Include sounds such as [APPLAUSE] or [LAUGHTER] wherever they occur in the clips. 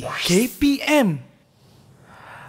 KPM.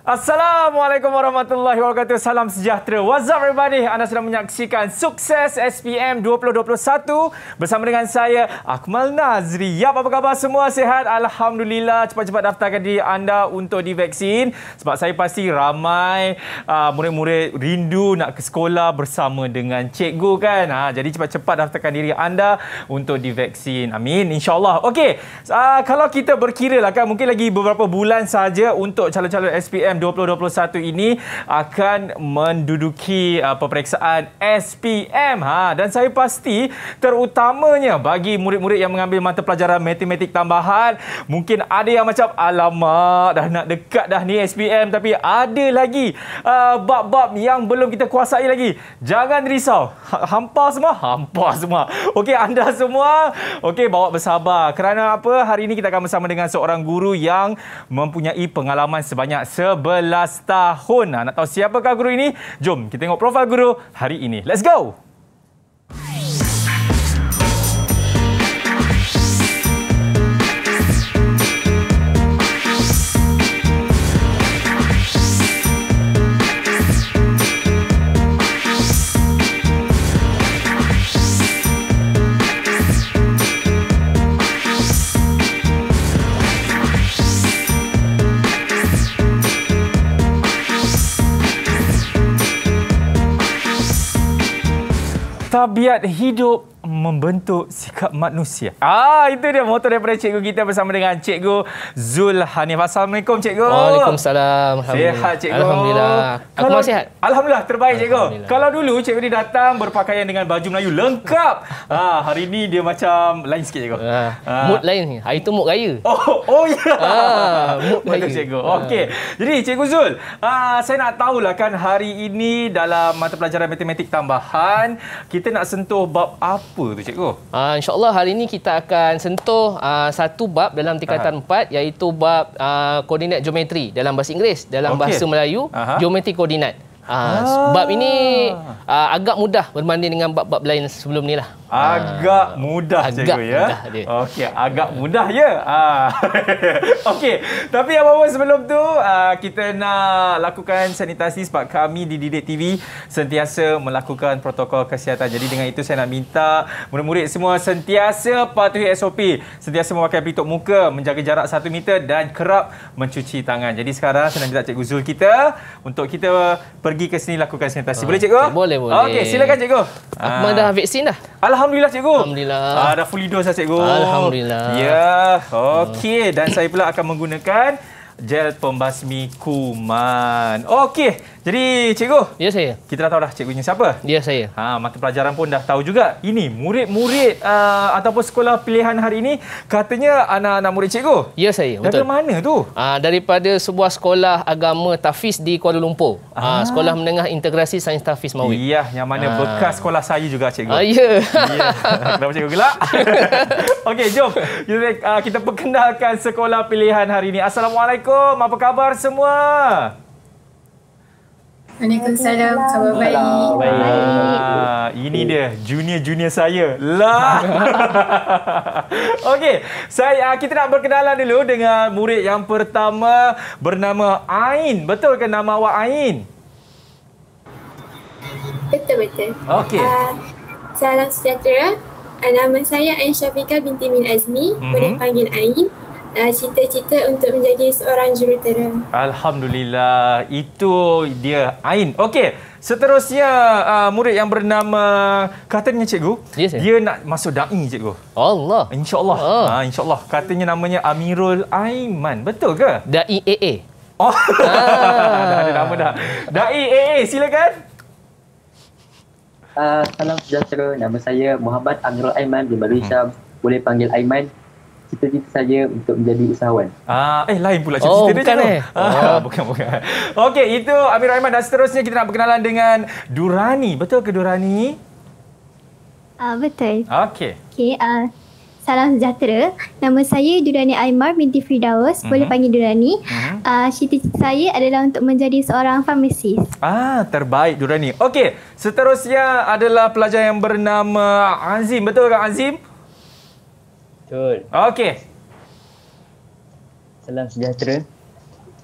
Assalamualaikum warahmatullahi wabarakatuh. Salam sejahtera. What's up everybody? Anda sedang menyaksikan Sukses SPM 2021 bersama dengan saya Akmal Nazri. Ya apa khabar semua? Sehat? Alhamdulillah. Cepat-cepat daftarkan diri anda untuk divaksin. Sebab saya pasti ramai uh, murid-murid rindu nak ke sekolah bersama dengan cikgu kan. Ha, jadi cepat-cepat daftarkan diri anda untuk divaksin. Amin. InsyaAllah. Okey. Uh, kalau kita berkira lah kan mungkin lagi beberapa bulan saja untuk calon-calon SPM Pertandingan 2021 ini akan menduduki uh, peperiksaan SPM. Ha, dan saya pasti terutamanya bagi murid-murid yang mengambil mata pelajaran matematik tambahan, mungkin ada yang macam, alamak dah nak dekat dah ni SPM. Tapi ada lagi uh, bab-bab yang belum kita kuasai lagi. Jangan risau. Ha, hampa semua? Hampa semua. Okey, anda semua okey bawa bersabar. Kerana apa? Hari ini kita akan bersama dengan seorang guru yang mempunyai pengalaman sebanyak 11 tahun. Ah, nak tahu siapakah guru ini? Jom kita tengok profil guru hari ini. Let's go! tabiat hidup membentuk sikap manusia. Ah, itu dia motor daripada cikgu kita bersama dengan cikgu Zul Hanif. Assalamualaikum cikgu. Waalaikumsalam. Sihat cikgu. Alhamdulillah. Kalau, Aku sihat. Alhamdulillah terbaik cikgu. Kalau dulu cikgu ni datang berpakaian dengan baju Melayu lengkap. ah, hari ni dia macam lain sikit cikgu. Ah, ah. Mood lain. Hari tu mood raya. Oh, oh ya. Yeah. Ah, mood raya. cikgu. Ah. Okey. Jadi cikgu Zul, ah, saya nak tahulah kan hari ini dalam mata pelajaran matematik tambahan, kita nak sentuh bab apa tu cikgu? uh, ah, insya hari ini kita akan sentuh uh, satu bab dalam tingkatan uh-huh. 4 iaitu bab uh, koordinat geometri dalam bahasa Inggeris, dalam okay. bahasa Melayu uh-huh. geometri koordinat. Uh, ah bab ini uh, agak mudah berbanding dengan bab-bab lain sebelum ni lah agak uh, mudah agak cikgu ya. Okey, agak mudah ya. Ah. [LAUGHS] Okey, tapi apa-apa sebelum tu uh, kita nak lakukan sanitasi sebab kami di Didik TV sentiasa melakukan protokol kesihatan. Jadi dengan itu saya nak minta murid-murid semua sentiasa patuhi SOP, sentiasa memakai pelitup muka, menjaga jarak 1 meter dan kerap mencuci tangan. Jadi sekarang saya nak minta cikgu Zul kita untuk kita pergi ke sini lakukan sanitasi. Boleh ah, cikgu? Boleh, boleh. Okey, silakan cikgu. Aku ah. dah vaksin dah. Alhamdulillah. Alhamdulillah cikgu. Alhamdulillah. Uh, dah fully dose dah cikgu. Alhamdulillah. Ya. Yeah. Okey dan saya pula akan menggunakan gel pembasmi kuman. Okey. Jadi cikgu, ya saya. Kita dah tahu dah Cikgu cikgunya siapa? Ya saya. Ha mata pelajaran pun dah tahu juga. Ini murid-murid uh, ataupun sekolah pilihan hari ini katanya anak-anak murid cikgu. Ya saya. Dari betul. mana tu? Ah daripada sebuah sekolah agama Tafiz di Kuala Lumpur. Ah uh, sekolah menengah integrasi Sains Tafiz Mawi. Iya, yang mana uh. bekas sekolah saya juga cikgu. Ah uh, ya. Iya. Kenapa cikgu gelak? [LAUGHS] Okey, jom. Kita ah, kita perkenalkan sekolah pilihan hari ini. Assalamualaikum. Apa khabar semua? Waalaikumsalam. Khabar baik. Baik. baik. Ini dia junior-junior saya. Lah. [LAUGHS] Okey, saya ah, kita nak berkenalan dulu dengan murid yang pertama bernama Ain. Betul ke nama awak Ain? Betul betul. Okey. Uh, salam sejahtera. Ah, nama saya Ain Syafiqah binti Min Azmi. Mm-hmm. panggil Ain. Ah, cita-cita untuk menjadi seorang jurutera. Alhamdulillah, itu dia Ain. Okey, seterusnya uh, murid yang bernama katanya cikgu, yes, dia eh? nak masuk dai cikgu. Allah. Insya-Allah. oh. uh, insya-Allah. Katanya namanya Amirul Aiman. Betul ke? Dai AA. Oh. Ah. [LAUGHS] dah ada nama dah. Dai AA, silakan. Uh, salam sejahtera. Nama saya Muhammad Amirul Aiman bin Baru Hmm. Boleh panggil Aiman cita-cita saya untuk menjadi usahawan. Ah, eh lain pula cita-cita oh, dia. Bukan eh. Ah, oh, [LAUGHS] bukan bukan. Okey, itu Amir Rahman dan seterusnya kita nak berkenalan dengan Durani. Betul ke Durani? Ah, uh, betul. Okey. Okey, ah uh, salam sejahtera. Nama saya Durani Aimar binti Firdaus, boleh mm-hmm. panggil Durani. Mhm. Ah, mm-hmm. uh, cita-cita saya adalah untuk menjadi seorang farmasis. Ah, terbaik Durani. Okey, seterusnya adalah pelajar yang bernama Azim. Betul ke Azim? Betul. Okey. Salam sejahtera.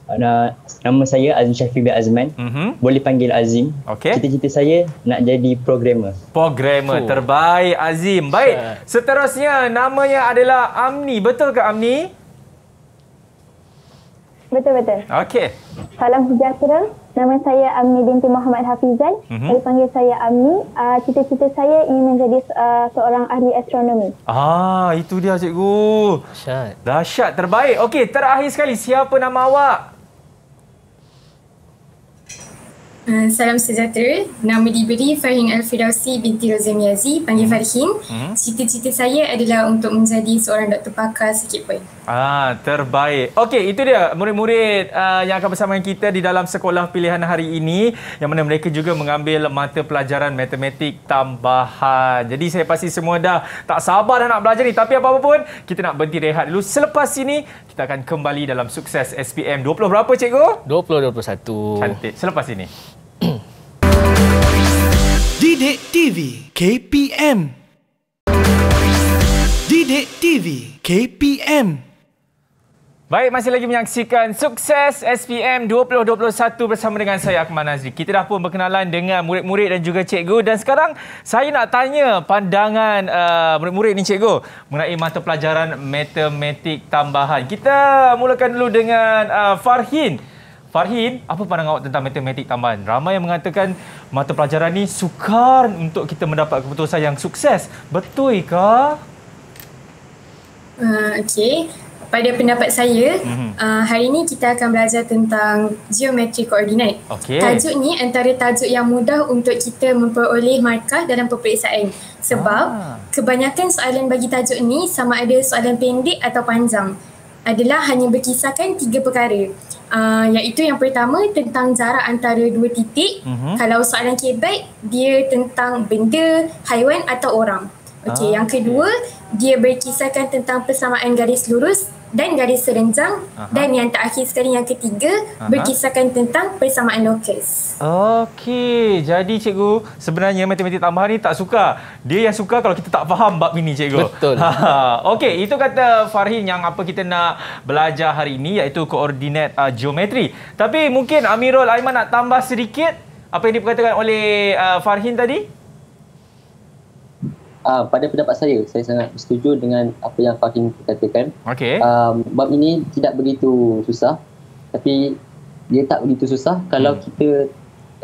Ana nama saya Azim Syafiq bin Azman. Mm-hmm. Boleh panggil Azim. Okay. Cita-cita saya nak jadi programmer. Programmer oh. terbaik Azim. Baik. Seterusnya namanya adalah Amni. Betul ke Amni? Betul-betul. Okey. Salam sejahtera. Nama saya Ami binti Muhammad Hafizan. Mm-hmm. Saya panggil saya Amni. Uh, cita-cita saya ingin menjadi uh, seorang ahli astronomi. Ah, itu dia cikgu. Dahsyat. Dahsyat terbaik. Okey, terakhir sekali siapa nama awak? Eh, salam sejahtera. Nama diberi Farhin Al-Firawsi binti Rozim Yazi, panggil hmm. Farhin. Hmm. Cita-cita saya adalah untuk menjadi seorang doktor pakar sikit pun. Ah, terbaik. Okey, itu dia murid-murid uh, yang akan bersama kita di dalam sekolah pilihan hari ini yang mana mereka juga mengambil mata pelajaran matematik tambahan. Jadi saya pasti semua dah tak sabar dah nak belajar ni. Tapi apa-apa pun, kita nak berhenti rehat dulu. Selepas ini kita akan kembali dalam sukses SPM 20 berapa cikgu? 20 21. Cantik. Selepas ini. Didik TV KPM Didik TV KPM Baik, masih lagi menyaksikan sukses SPM 2021 bersama dengan saya, Akman Nazri. Kita dah pun berkenalan dengan murid-murid dan juga cikgu. Dan sekarang, saya nak tanya pandangan uh, murid-murid ni, cikgu, mengenai mata pelajaran matematik tambahan. Kita mulakan dulu dengan uh, Farhin. Farhin, apa pandangan awak tentang matematik tambahan? Ramai yang mengatakan mata pelajaran ni sukar untuk kita mendapat keputusan yang sukses. Betul ke? Uh, Okey. Pada pendapat saya, mm-hmm. uh, hari ini kita akan belajar tentang geometri koordinat. Okay. Tajuk ni antara tajuk yang mudah untuk kita memperoleh markah dalam peperiksaan. Sebab ah. kebanyakan soalan bagi tajuk ni sama ada soalan pendek atau panjang adalah hanya berkisarkan tiga perkara. Uh, iaitu yang pertama tentang jarak antara dua titik. Uh-huh. Kalau soalan k dia tentang benda, haiwan atau orang. Okey, ah, yang kedua okay dia berkisahkan tentang persamaan garis lurus dan garis serenjang Aha. dan yang terakhir sekali yang ketiga Aha. berkisahkan tentang persamaan lokus. Okey, jadi cikgu sebenarnya matematik tambahan ni tak suka. Dia yang suka kalau kita tak faham bab ini cikgu. Betul. [LAUGHS] Ha, ha. Okey, itu kata Farhin yang apa kita nak belajar hari ini iaitu koordinat uh, geometri. Tapi mungkin Amirul Aiman nak tambah sedikit apa yang diperkatakan oleh uh, Farhin tadi? uh, pada pendapat saya saya sangat setuju dengan apa yang Fahim katakan. Okey. Um, bab ini tidak begitu susah tapi dia tak begitu susah kalau hmm. kita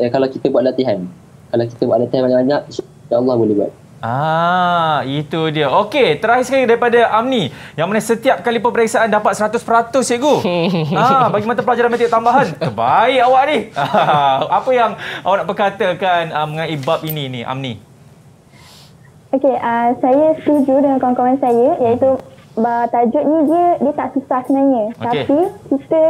eh, kalau kita buat latihan. Kalau kita buat latihan banyak-banyak insya-Allah boleh buat. Ah, itu dia. Okey, terakhir sekali daripada Amni. Yang mana setiap kali peperiksaan dapat 100% cikgu. [LAUGHS] Ah, bagi mata pelajaran matematik tambahan. Terbaik awak ni. [LAUGHS] Ah, apa yang awak nak perkatakan um, mengenai bab ini ni, Amni? Okey, uh, saya setuju dengan kawan-kawan saya iaitu uh, tajuk ni dia dia tak susah sebenarnya. Okay. Tapi kita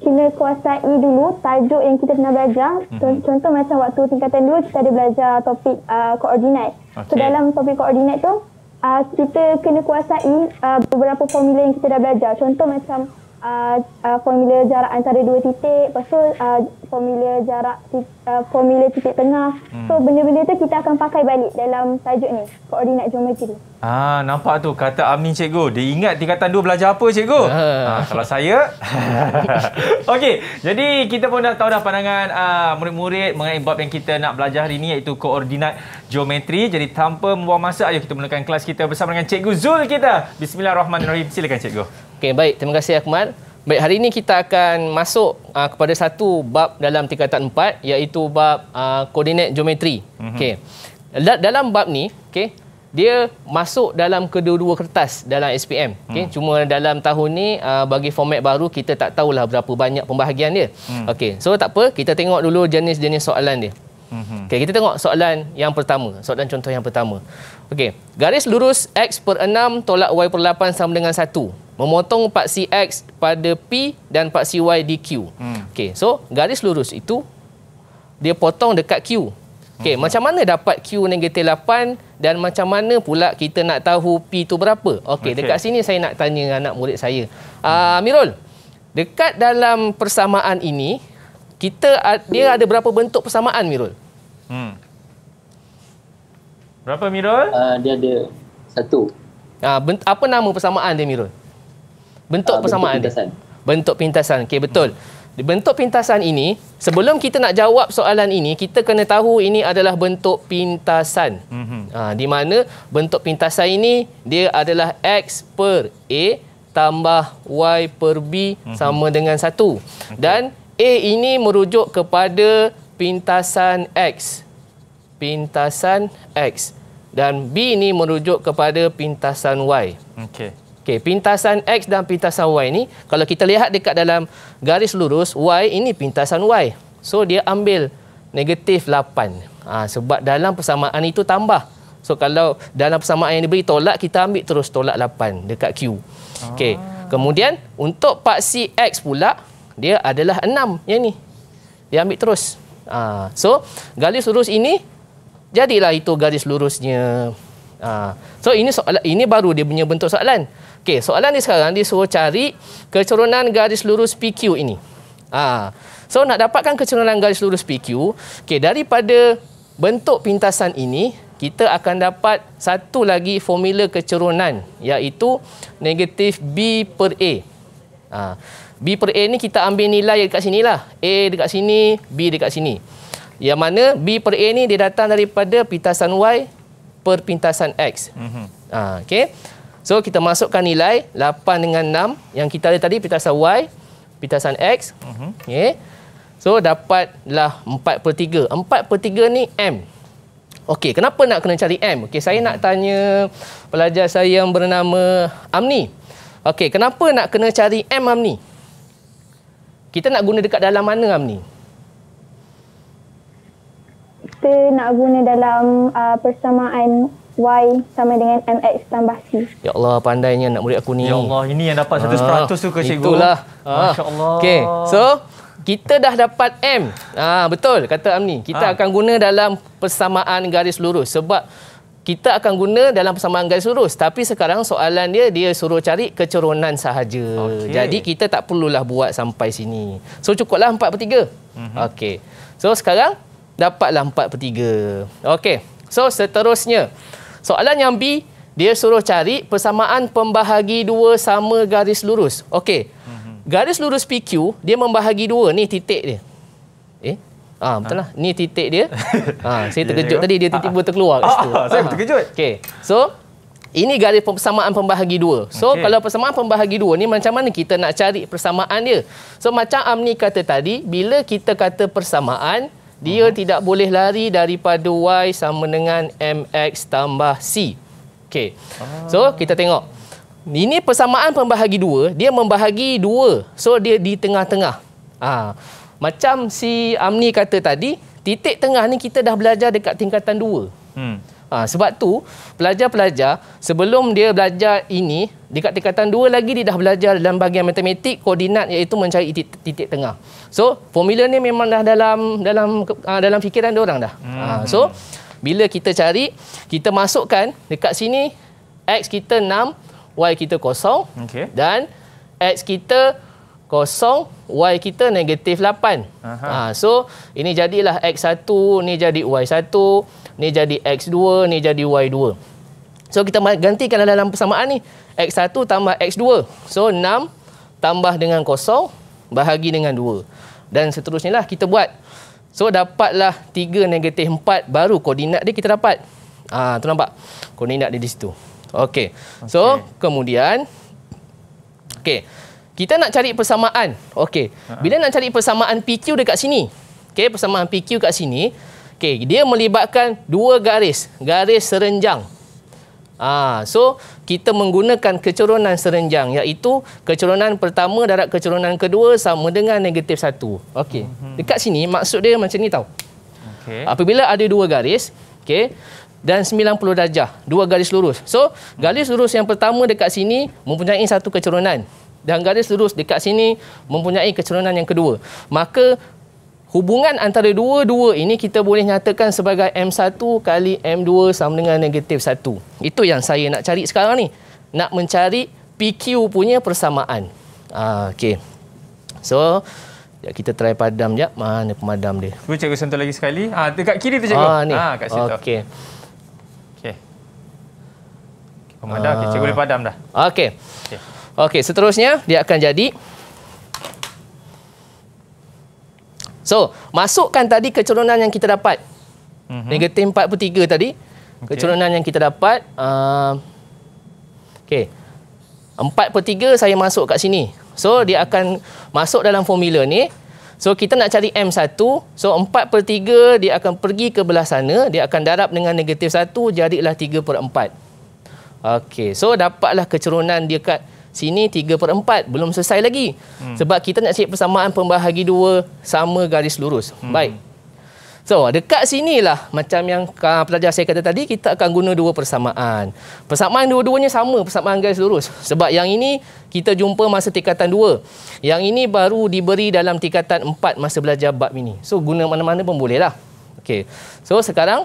kena kuasai dulu tajuk yang kita pernah belajar. Mm-hmm. Contoh macam waktu tingkatan 2 kita ada belajar topik uh, koordinat. Okay. So dalam topik koordinat tu uh, kita kena kuasai uh, beberapa formula yang kita dah belajar. Contoh macam uh, formula jarak antara dua titik, lepas tu uh, formula jarak titik, uh, formula titik tengah. Hmm. So benda-benda tu kita akan pakai balik dalam tajuk ni, koordinat geometri Ah, nampak tu kata Amin cikgu. Dia ingat tingkatan dua belajar apa cikgu? Uh. Ah, kalau saya. [LAUGHS] Okey, jadi kita pun dah tahu dah pandangan uh, murid-murid mengenai bab yang kita nak belajar hari ini iaitu koordinat geometri. Jadi tanpa membuang masa, ayo kita mulakan kelas kita bersama dengan cikgu Zul kita. Bismillahirrahmanirrahim. Silakan cikgu. Okey, baik. Terima kasih Akmal. Baik, hari ini kita akan masuk uh, kepada satu bab dalam tingkatan empat, iaitu bab uh, koordinat geometri. Mm-hmm. Okey. Dalam bab ni, okey, dia masuk dalam kedua-dua kertas dalam SPM. Okay, mm. cuma dalam tahun ni uh, bagi format baru kita tak tahulah berapa banyak pembahagian dia. Mm. Okey. So tak apa, kita tengok dulu jenis-jenis soalan dia. Mhm. Okay, kita tengok soalan yang pertama. Soalan contoh yang pertama. Okay, garis lurus x per 6 tolak y per 8 sama dengan 1 memotong paksi X pada P dan paksi Y di Q. Hmm. Okay, so garis lurus itu dia potong dekat Q. Okay, hmm. macam mana dapat Q negatif 8 dan macam mana pula kita nak tahu P itu berapa? Okay, okay. dekat sini saya nak tanya anak murid saya. Ah, hmm. uh, Mirul, dekat dalam persamaan ini kita dia ada berapa bentuk persamaan Mirul? Hmm. Berapa Mirul? Uh, ah, dia ada satu. Ah, apa nama persamaan dia Mirul? bentuk uh, persamaan bentuk pintasan. Bentuk pintasan. Okey betul. Hmm. Bentuk pintasan ini sebelum kita nak jawab soalan ini kita kena tahu ini adalah bentuk pintasan. Hmm. Uh, di mana bentuk pintasan ini dia adalah x per a tambah y per b hmm. sama dengan 1. Okay. Dan a ini merujuk kepada pintasan x. Pintasan x dan b ini merujuk kepada pintasan y. Okey. Okey, pintasan X dan pintasan Y ni kalau kita lihat dekat dalam garis lurus Y ini pintasan Y. So dia ambil negatif 8. Ha, sebab dalam persamaan itu tambah. So kalau dalam persamaan yang diberi tolak kita ambil terus tolak 8 dekat Q. Okey. Ah. Kemudian untuk paksi X pula dia adalah 6 yang ni. Dia ambil terus. Ha, so garis lurus ini jadilah itu garis lurusnya. Ha, so ini soalan ini baru dia punya bentuk soalan. Okey, soalan ni sekarang dia suruh cari kecerunan garis lurus PQ ini. Ha. So nak dapatkan kecerunan garis lurus PQ, okey daripada bentuk pintasan ini kita akan dapat satu lagi formula kecerunan iaitu negatif B per A. Ha. B per A ni kita ambil nilai dekat sini lah. A dekat sini, B dekat sini. Yang mana B per A ni dia datang daripada pintasan Y per pintasan X. Mm -hmm. Ah, ha, okay. So kita masukkan nilai 8 dengan 6 yang kita ada tadi pitasan y, pitasan x. Mhm. Okey. So dapatlah 4/3. per 4/3 per ni m. Okey, kenapa nak kena cari m? Okey, saya nak tanya pelajar saya yang bernama Amni. Okey, kenapa nak kena cari m Amni? Kita nak guna dekat dalam mana Amni? Kita nak guna dalam uh, persamaan Y sama dengan MX tambah C. Ya Allah, pandainya anak murid aku ni. Ya Allah, ini yang dapat 100% ah, tu ke itulah. cikgu? Itulah. Ah. Masya Allah. Okay, so kita dah dapat M. Ah Betul, kata Amni. Kita ah. akan guna dalam persamaan garis lurus. Sebab kita akan guna dalam persamaan garis lurus. Tapi sekarang soalan dia, dia suruh cari kecerunan sahaja. Okay. Jadi kita tak perlulah buat sampai sini. So cukuplah 4 per 3. Mm-hmm. Okay. So sekarang dapatlah 4 per 3. Okay. So seterusnya. Soalan yang B, dia suruh cari persamaan pembahagi dua sama garis lurus. Okey. Mhm. Garis lurus PQ, dia membahagi dua. Ni titik dia. Eh? Ah, ha, betul lah. Ni titik dia. Ha, [LAUGHS] saya ya, terkejut ya. tadi. Dia tiba-tiba ah, terkeluar kat situ. Saya ha. terkejut. Okey. So, ini garis persamaan pembahagi dua. So, okay. kalau persamaan pembahagi dua ni macam mana kita nak cari persamaan dia? So, macam Amni kata tadi, bila kita kata persamaan, dia uh-huh. tidak boleh lari daripada Y sama dengan MX tambah C. Okay. Ah. So, kita tengok. Ini persamaan pembahagi dua. Dia membahagi dua. So, dia di tengah-tengah. Ha. Macam si Amni kata tadi, titik tengah ni kita dah belajar dekat tingkatan dua. Hmm. Ha, sebab tu pelajar-pelajar sebelum dia belajar ini dekat tingkatan 2 lagi dia dah belajar dalam bahagian matematik koordinat iaitu mencari titik, titik tengah. So formula ni memang dah dalam dalam uh, dalam fikiran dia orang dah. Hmm. Ha, so bila kita cari kita masukkan dekat sini x kita 6 y kita kosong okay. dan x kita kosong y kita negatif 8. Ha, so ini jadilah x1 ni jadi y1 ni jadi x2 ni jadi y2 so kita gantikan dalam persamaan ni x1 tambah x2 so 6 tambah dengan kosong bahagi dengan 2 dan seterusnya lah kita buat so dapatlah 3 negatif 4 baru koordinat dia kita dapat ah tu nampak koordinat dia di situ Okay. So, okay. kemudian okay, Kita nak cari persamaan. Okay. Bila nak cari persamaan PQ dekat sini. Okay, persamaan PQ kat sini, Okey, dia melibatkan dua garis, garis serenjang. Ah, so kita menggunakan kecerunan serenjang iaitu kecerunan pertama darab kecerunan kedua sama dengan negatif satu. Okey. Mm -hmm. Dekat sini maksud dia macam ni tau. Okay. Apabila ada dua garis, okey, dan 90 darjah, dua garis lurus. So, garis lurus yang pertama dekat sini mempunyai satu kecerunan dan garis lurus dekat sini mempunyai kecerunan yang kedua. Maka hubungan antara dua-dua ini kita boleh nyatakan sebagai M1 kali M2 sama dengan negatif 1. Itu yang saya nak cari sekarang ni. Nak mencari PQ punya persamaan. Ah, okay. So, kita try padam jap. Mana pemadam dia? Cuba cikgu sentuh lagi sekali. Ah, dekat kiri tu cikgu. Ah, ni. ah kat situ. Okay. Pemadam, ah. okay, cikgu boleh padam dah. Okey. Okey, okay, seterusnya dia akan jadi So, masukkan tadi kecerunan yang kita dapat. Mm-hmm. Negatif 43 tadi. Okay. Kecerunan yang kita dapat. Uh, okay. 4 per 3 saya masuk kat sini. So, mhm. dia akan masuk dalam formula ni. So, kita nak cari M1. So, 4 per 3 dia akan pergi ke belah sana. Dia akan darab dengan negatif 1. Jadilah 3 per 4. Okay. So, dapatlah kecerunan dia kat 3.4 sini 3 per 4 belum selesai lagi hmm. sebab kita nak cari persamaan pembahagi dua sama garis lurus hmm. baik so dekat sinilah macam yang uh, pelajar saya kata tadi kita akan guna dua persamaan persamaan dua-duanya sama persamaan garis lurus sebab yang ini kita jumpa masa tingkatan 2 yang ini baru diberi dalam tingkatan 4 masa belajar bab ini so guna mana-mana pun boleh lah okay. so sekarang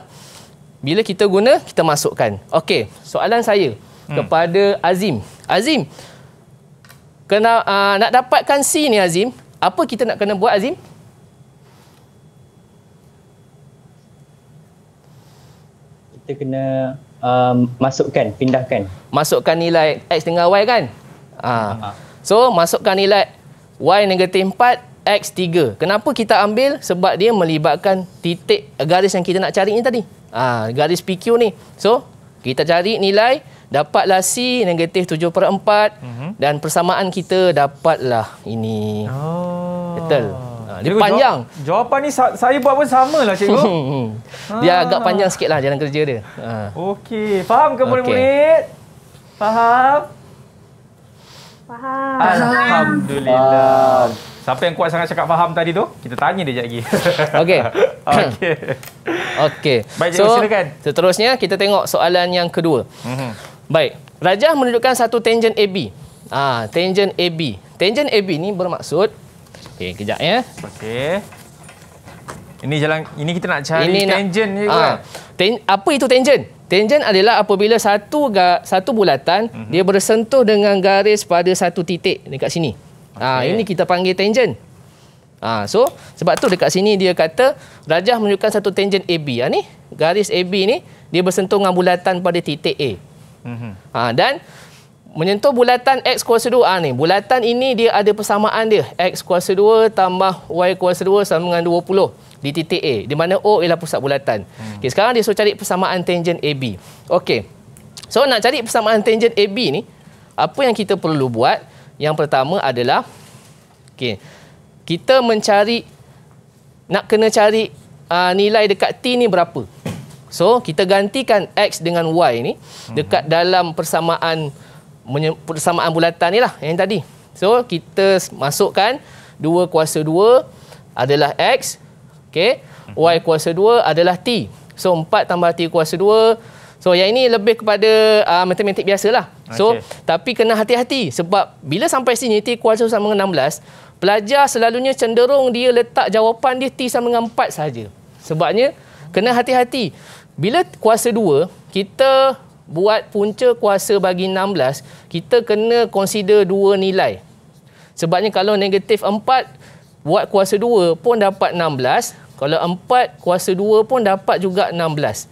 bila kita guna kita masukkan okay, soalan saya hmm. kepada Azim Azim, kena uh, nak dapatkan C ni Azim, apa kita nak kena buat Azim? Kita kena um, masukkan, pindahkan. Masukkan nilai X dengan Y kan? Uh. Uh. So, masukkan nilai Y negatif 4, X 3. Kenapa kita ambil? Sebab dia melibatkan titik garis yang kita nak cari ni tadi. Uh, garis PQ ni. So, kita cari nilai dapatlah C negatif 7/4 mm-hmm. dan persamaan kita dapatlah ini. Oh. Betul. Ha, dia cikgu, panjang. Jawapan ni saya buat pun sama lah cikgu. [LAUGHS] dia ha. agak panjang sikitlah jalan kerja dia. Ha. Okey, faham ke okay. murid-murid? Faham? Faham. Alhamdulillah. Faham. Siapa yang kuat sangat cakap faham tadi tu? Kita tanya dia je lagi. [LAUGHS] Okey. Okey. Okey. Baik, cikgu, so, silakan. Seterusnya kita tengok soalan yang kedua. Mhm. Baik, rajah menunjukkan satu tangent AB. Ah, tangent AB. Tangent AB ni bermaksud Okey, kejap ya. Okey. Ini jalan ini kita nak cari ini tangent ni kan. Ten, apa itu tangent? Tangent adalah apabila satu ga, satu bulatan mm -hmm. dia bersentuh dengan garis pada satu titik dekat sini. Okay. Ah, ini kita panggil tangent. Ah, so sebab tu dekat sini dia kata rajah menunjukkan satu tangent AB. Ah ni, garis AB ni dia bersentuh dengan bulatan pada titik A. Mm-hmm. Ha, dan menyentuh bulatan X kuasa 2 ha, ni. Bulatan ini dia ada persamaan dia. X kuasa 2 tambah Y kuasa 2 sama dengan 20 di titik A. Di mana O ialah pusat bulatan. Mm. Okay, sekarang dia suruh cari persamaan tangen AB. Okey. So nak cari persamaan tangen AB ni, apa yang kita perlu buat? Yang pertama adalah, okay, kita mencari, nak kena cari uh, nilai dekat T ni berapa? So, kita gantikan X dengan Y ni dekat hmm. dalam persamaan persamaan bulatan ni lah yang tadi. So, kita masukkan 2 kuasa 2 adalah X. Okay. Mhm. Y kuasa 2 adalah T. So, 4 tambah T kuasa 2. So, yang ini lebih kepada uh, matematik biasa lah. So, okay. tapi kena hati-hati sebab bila sampai sini T kuasa sama dengan 16, pelajar selalunya cenderung dia letak jawapan dia T sama dengan 4 sahaja. Sebabnya, kena hati-hati. Bila kuasa 2, kita buat punca kuasa bagi 16, kita kena consider dua nilai. Sebabnya kalau negatif 4, buat kuasa 2 pun dapat 16. Kalau 4, kuasa 2 pun dapat juga 16.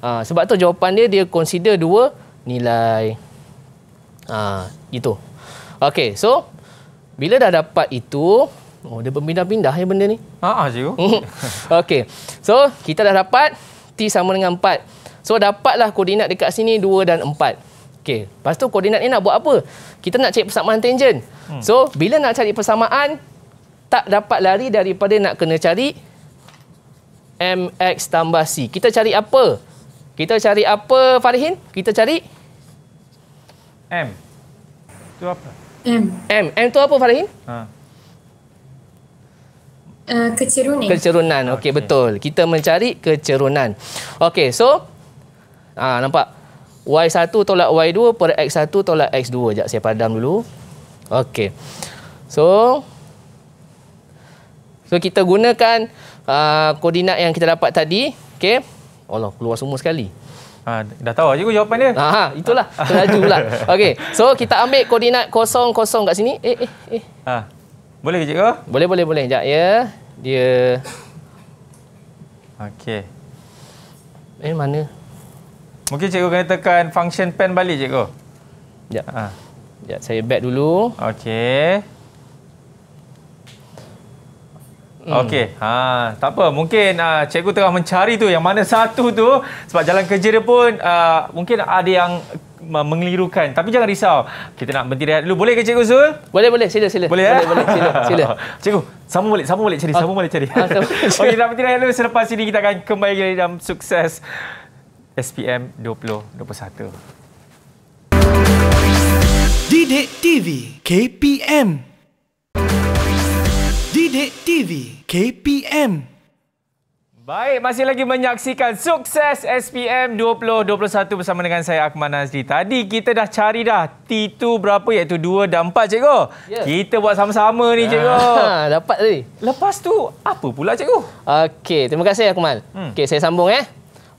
Ha, sebab tu jawapan dia, dia consider dua nilai. Ha, itu. Okay, so bila dah dapat itu, Oh, dia berpindah-pindah ya benda ni. ah cikgu. [LAUGHS] okay So, kita dah dapat T sama dengan 4. So dapatlah koordinat dekat sini 2 dan 4. Okey. Lepas tu koordinat ni nak buat apa? Kita nak cari persamaan tangent. Hmm. So bila nak cari persamaan tak dapat lari daripada nak kena cari MX tambah C. Kita cari apa? Kita cari apa Farihin? Kita cari M. Tu apa? M. M. M tu apa Farihin? Ha. Eh, kecerunan. Kecerunan. Okey, betul. Kita mencari kecerunan. Okey, so ah ha, nampak Y1 tolak Y2 per X1 tolak X2. Sekejap saya padam dulu. Okey. So So kita gunakan uh, koordinat yang kita dapat tadi. Okey. Allah keluar semua sekali. Ha, dah tahu aje. jawapan dia. Ha, itulah. Terlaju pula. [LAUGHS] Okey. So kita ambil koordinat kosong-kosong kat sini. Eh eh eh. Ha. Boleh ke cikgu? Boleh, boleh, boleh. Sekejap ya. Dia... Okey. Eh, mana? Mungkin cikgu kena tekan function pen balik cikgu. Sekejap. Ha. Sekejap, saya back dulu. Okey. Hmm. Okey, ha, tak apa. Mungkin uh, cikgu tengah mencari tu yang mana satu tu sebab jalan kerja dia pun uh, mungkin ada yang mengelirukan. Tapi jangan risau. Kita nak berhenti rehat dulu. Boleh ke Cikgu Zul? Boleh, boleh. Sila, sila. Boleh, boleh, ya? boleh. Sila, sila. [LAUGHS] Cikgu, sama boleh, sama boleh cari, ah, sama boleh cari. Ah, [LAUGHS] Okey, kita nak berhenti rehat dulu. Selepas ini kita akan kembali lagi dalam sukses SPM 2021. Dide TV KPM Dide TV KPM Baik, masih lagi menyaksikan sukses SPM 2021 bersama dengan saya Akman Nazri. Tadi kita dah cari dah T tu berapa iaitu 2 dan 4 cikgu. Yeah. Kita buat sama-sama ni ah, cikgu. [LAUGHS] dapat tadi. Lepas tu apa pula cikgu? Okey, terima kasih Akman. Hmm. Okey, saya sambung eh.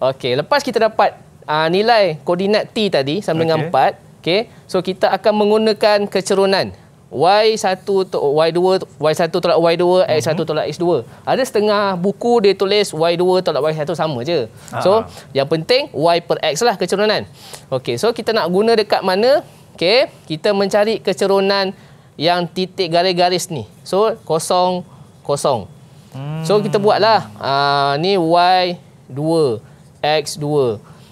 Okey, lepas kita dapat uh, nilai koordinat T tadi sama okay. dengan 4, okey. So kita akan menggunakan kecerunan. Y1 Y2 Y1 tolak Y2 mhm. X1 tolak X2 Ada setengah buku Dia tulis Y2 tolak Y1 Sama je So ah. Yang penting Y per X lah Kecerunan Okay So kita nak guna dekat mana Okay Kita mencari kecerunan Yang titik garis-garis ni So Kosong Kosong hmm. So kita hmm. buatlah lah uh, Ni Y2 X2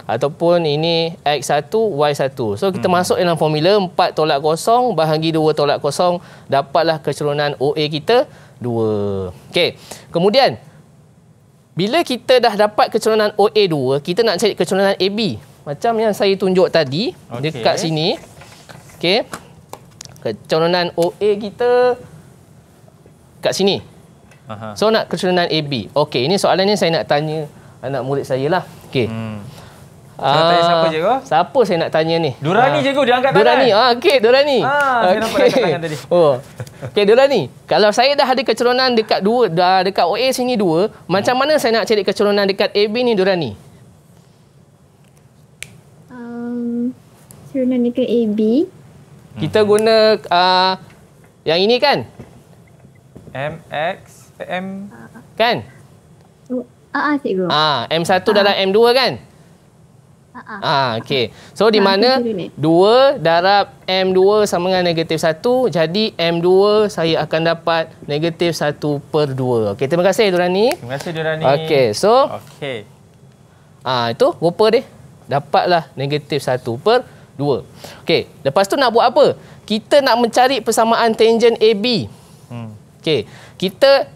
ataupun ini X1, Y1. So, kita hmm. masuk dalam formula 4 tolak kosong bahagi 2 tolak kosong dapatlah keseluruhan OA kita 2. Okay, kemudian bila kita dah dapat keseluruhan OA 2, kita nak cari keseluruhan AB. Macam yang saya tunjuk tadi okay. dekat sini. Okay, keseluruhan OA kita kat sini. Aha. So, nak keseluruhan AB. Okay, ini soalan ni saya nak tanya anak murid saya lah. Okay. Hmm. Ah, tanya siapa cikgu? Siapa saya nak tanya ni? Durani cikgu, ah. dia angkat Durani. tangan. Durani, ah, okey Durani. Ah, okay. saya nampak tadi. [LAUGHS] Oh. Okey Durani, kalau saya dah ada kecerunan dekat dua, dah dekat OA sini dua, hmm. macam mana saya nak cari kecerunan dekat AB ni Durani? Um, kecerunan dekat AB. Kita guna uh, yang ini kan? MX, M. Ah. Kan? Oh, ah, uh, uh, cikgu. Ah, M1 uh. dalam M2 kan? Ah, okay. So, di mana 2 darab M2 sama dengan negatif 1. Jadi, M2 saya akan dapat negatif 1 per 2. Okay, terima kasih, Durani. Terima kasih, Durani. Okay, so. Okay. Ah, itu berapa dia? Dapatlah negatif 1 per 2. Okay, lepas tu nak buat apa? Kita nak mencari persamaan tangent AB. Hmm. Okay, kita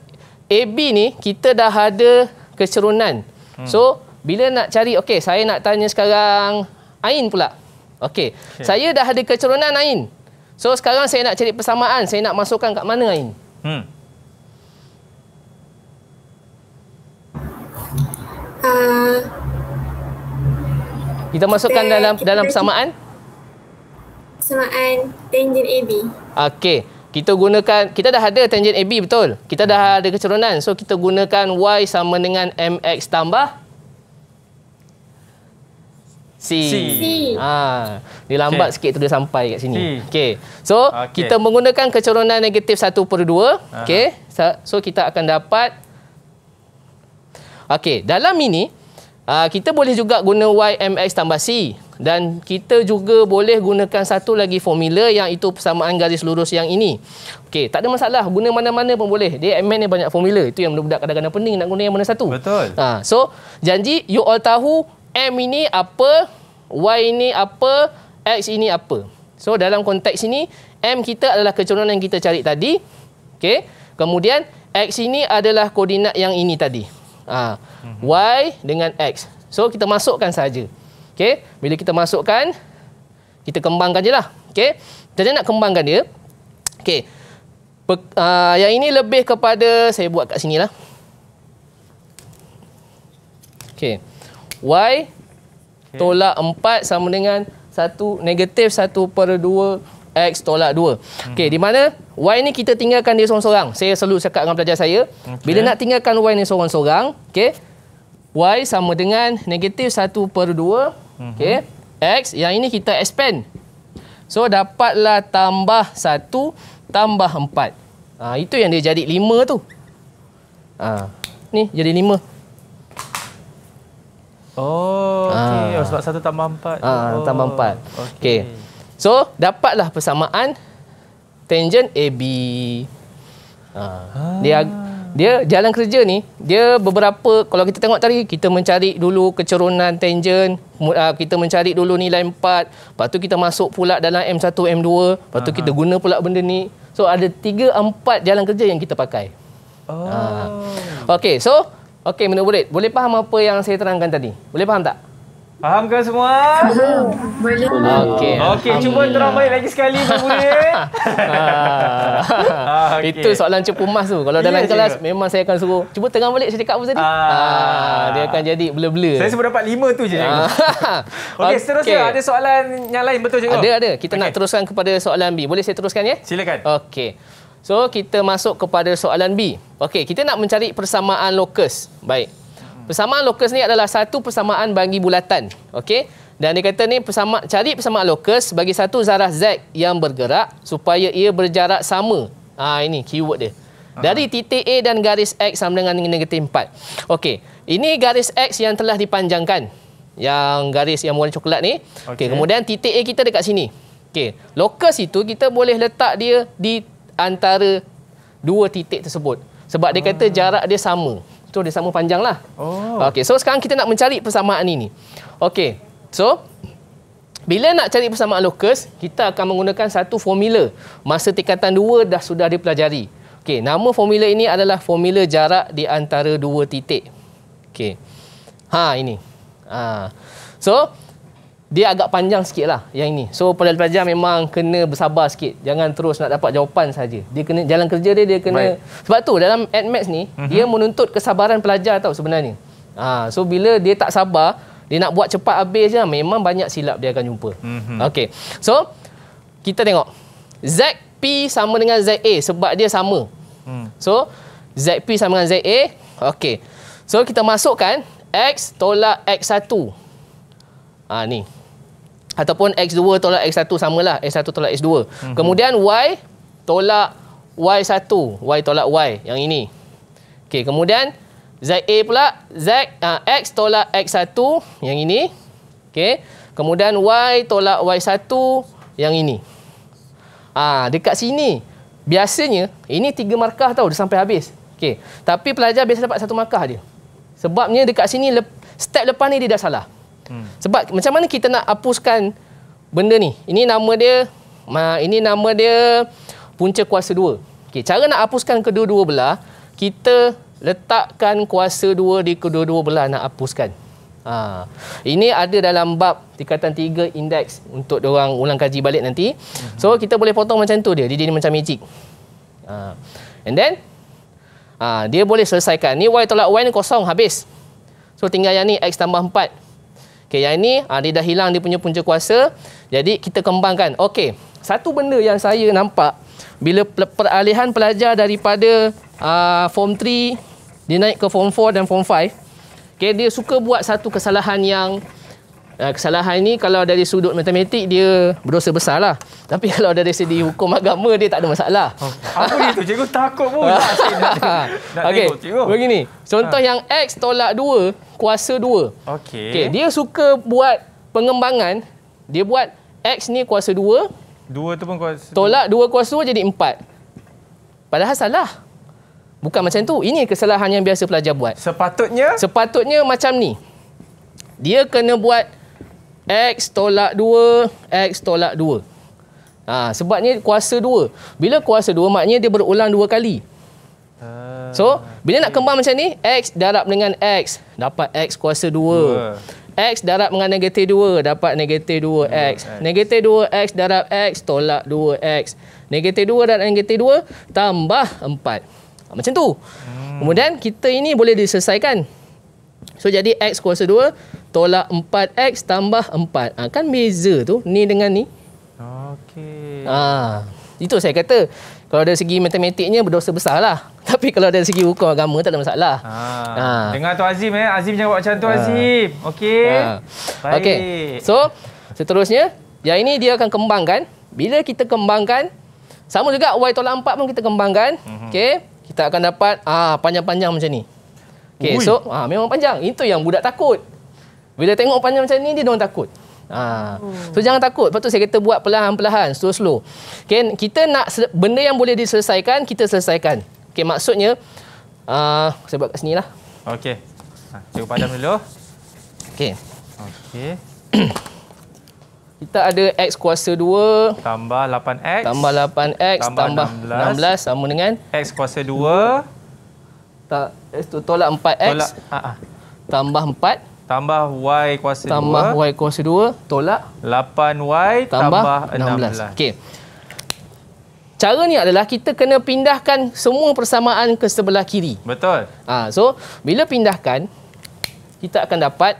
AB ni kita dah ada keserunan. Hmm. So, bila nak cari okay, saya nak tanya sekarang Ain pula okey okay. saya dah ada keturunan Ain so sekarang saya nak cari persamaan saya nak masukkan kat mana Ain hmm uh, kita masukkan uh, dalam dalam persamaan persamaan tangent AB Okay, kita gunakan kita dah ada tangent AB betul kita dah ada keturunan so kita gunakan y sama dengan mx tambah Si, C. Ha, dia lambat okay. sikit tu dia sampai kat sini. Okey. So, okay. kita menggunakan kecerunan negatif 1/2. Okey. So, kita akan dapat Okey, dalam ini uh, kita boleh juga guna YMX tambah C dan kita juga boleh gunakan satu lagi formula yang itu persamaan garis lurus yang ini. Okey, tak ada masalah guna mana-mana pun boleh. Dia MN ni banyak formula. Itu yang budak-budak kadang-kadang pening nak guna yang mana satu. Betul. Uh, so, janji you all tahu M ini apa, Y ini apa, X ini apa. So dalam konteks ini, M kita adalah kecenderungan yang kita cari tadi. Okay. Kemudian X ini adalah koordinat yang ini tadi. Ha. Mhm. Y dengan X. So kita masukkan saja. Okay. Bila kita masukkan, kita kembangkan je lah. Okay. Kita nak kembangkan dia. Okay. Pe uh, yang ini lebih kepada, saya buat kat sini lah, Okay. Y tolak 4 sama dengan 1 negatif 1 per 2 X tolak 2. Mhm. Okey, di mana Y ni kita tinggalkan dia seorang-seorang. Saya selalu cakap dengan pelajar saya. Okay. Bila nak tinggalkan Y ni seorang-seorang, okey, Y sama dengan negatif 1 per 2. Mhm. Okey, X yang ini kita expand. So, dapatlah tambah 1 tambah 4. Ha, itu yang dia jadi 5 tu. Ha, ni jadi 5. Oh, ah. okay. Oh, sebab satu tambah empat. Ah, oh. tambah empat. Okay. okay. So, dapatlah persamaan tangent AB. Ah. Ah. Dia dia jalan kerja ni, dia beberapa, kalau kita tengok tadi, kita mencari dulu kecerunan tangent, ah, kita mencari dulu nilai 4, lepas tu kita masuk pula dalam M1, M2, lepas tu Aha. kita ah. guna pula benda ni. So, ada 3, 4 jalan kerja yang kita pakai. Oh. Ha. Ah. Okay, so, Okey, menurut murid, boleh faham apa yang saya terangkan tadi? Boleh faham tak? Faham ke semua? Boleh. Okey. Okey, cuba terang balik lagi sekali tu boleh. okay. Itu soalan cepu emas tu. Kalau dalam yeah, kelas cikgu. memang saya akan suruh cuba terang balik saya cakap apa tadi. Ah. ah, dia akan jadi blur-blur. Saya sebut dapat lima tu je cikgu. Ah. [LAUGHS] Okey, seterusnya ada soalan yang lain betul juga. Ada, ada. Kita okay. nak teruskan kepada soalan B. Boleh saya teruskan ya? Silakan. Okey. So kita masuk kepada soalan B. Okey, kita nak mencari persamaan lokus. Baik. Persamaan lokus ni adalah satu persamaan bagi bulatan. Okey. Dan dia kata ni persama, cari persamaan lokus bagi satu zarah Z yang bergerak supaya ia berjarak sama. Ah ha, ini keyword dia. Dari titik A dan garis X sama dengan negatif 4. Okey. Ini garis X yang telah dipanjangkan. Yang garis yang warna coklat ni. Okey. Okay, kemudian titik A kita dekat sini. Okey. Lokus itu kita boleh letak dia di antara dua titik tersebut. Sebab dia kata jarak dia sama. So, dia sama panjang lah. Oh. Okay, so sekarang kita nak mencari persamaan ini. Okay, so bila nak cari persamaan lokus, kita akan menggunakan satu formula. Masa tingkatan dua dah sudah dipelajari. Okay, nama formula ini adalah formula jarak di antara dua titik. Okay. Ha, ini. Ha. So, dia agak panjang sikit lah yang ini. So pelajar-pelajar memang kena bersabar sikit. Jangan terus nak dapat jawapan saja. Dia kena jalan kerja dia, dia kena... Right. Sebab tu dalam AdMax ni, uh-huh. dia menuntut kesabaran pelajar tau sebenarnya. Ha, so bila dia tak sabar, dia nak buat cepat habis je, memang banyak silap dia akan jumpa. Uh-huh. Mhm. Okay. So, kita tengok. ZP sama dengan ZA sebab dia sama. Uh-huh. So, ZP sama dengan ZA. Okay. So, kita masukkan X tolak X1. Ha, ni ataupun x2 tolak x1 samalah x1 tolak x2 mm-hmm. kemudian y tolak y1 y tolak y yang ini okey kemudian za pula z uh, x tolak x1 yang ini okey kemudian y tolak y1 yang ini ah uh, dekat sini biasanya ini tiga markah tau dah sampai habis okey tapi pelajar biasa dapat satu markah aje sebabnya dekat sini step lepas ni dia dah salah Hmm. Sebab macam mana kita nak hapuskan benda ni? Ini nama dia ma ini nama dia punca kuasa dua. Okey, cara nak hapuskan kedua-dua belah, kita letakkan kuasa dua di kedua-dua belah nak hapuskan. Ha. Ini ada dalam bab tingkatan 3 indeks untuk diorang ulang kaji balik nanti. Hmm. So kita boleh potong macam tu dia. Dia jadi macam magic. Ha. And then ha, dia boleh selesaikan. Ni y tolak y ni kosong habis. So tinggal yang ni x tambah 4. Okey, yang ini ha, dia dah hilang dia punya punca kuasa. Jadi kita kembangkan. Okey, satu benda yang saya nampak bila peralihan pelajar daripada uh, form 3 dia naik ke form 4 dan form 5. Okey, dia suka buat satu kesalahan yang Eh, kesalahan ini kalau dari sudut matematik dia berdosa besarlah, Tapi [LAUGHS] kalau dari segi hukum agama dia tak ada masalah. Oh, apa dia tu cikgu? Takut pun. [LAUGHS] nak, [LAUGHS] okay. Begini. Contoh ha. yang X tolak 2, kuasa 2. Okay. okay. Dia suka buat pengembangan. Dia buat X ni kuasa 2. 2 tu pun kuasa Tolak 2 kuasa 2 jadi 4. Padahal salah. Bukan macam tu. Ini kesalahan yang biasa pelajar buat. Sepatutnya? Sepatutnya macam ni. Dia kena buat X tolak 2 X tolak 2 ha, Sebabnya kuasa dua. Bila kuasa dua maknanya dia berulang dua kali ah. So bila nak kembang macam ni X darab dengan X Dapat X kuasa dua. X darab dengan negatif dua dapat negatif dua x Negatif dua x darab X tolak dua x Negatif dua darab negatif dua tambah empat ha, Macam tu. Hmm. Kemudian kita ini boleh diselesaikan. So jadi X kuasa dua tolak 4x tambah 4. Ha, ah, kan beza tu ni dengan ni. Okay. Ha, ah, itu saya kata. Kalau dari segi matematiknya berdosa lah. [LAUGHS] Tapi kalau dari segi hukum agama tak ada masalah. Ha. ha. Dengar tu Azim eh. Azim jangan buat macam tu ha. Azim. Okey. Ha. Baik. Okay. So, seterusnya, yang ini dia akan kembangkan. Bila kita kembangkan, sama juga y tolak 4 pun kita kembangkan. Mm-hmm. Okey. Kita akan dapat ah ha, panjang-panjang macam ni. Okay. so ha, memang panjang. Itu yang budak takut. Bila tengok panjang macam ni, dia orang takut. Ha. Hmm. So jangan takut. Lepas tu saya kata buat perlahan-perlahan, slow-slow. Okay, kita nak benda yang boleh diselesaikan, kita selesaikan. Okay, maksudnya, uh, saya buat kat sini lah. Okay. Ha, cuba padam dulu. Okay. Okay. [CLEARS THROAT] kita ada X kuasa 2. Tambah 8X. Tambah 8X. Tambah, tambah 16. 16 sama dengan. X kuasa 2. Tak, tolak 4X. Tolak, ha -ha. Tambah 4 tambah y kuasa tambah 2 tambah y kuasa 2 tolak 8y tambah, tambah 16. 16. Okey. Cara ni adalah kita kena pindahkan semua persamaan ke sebelah kiri. Betul. Ha, so bila pindahkan kita akan dapat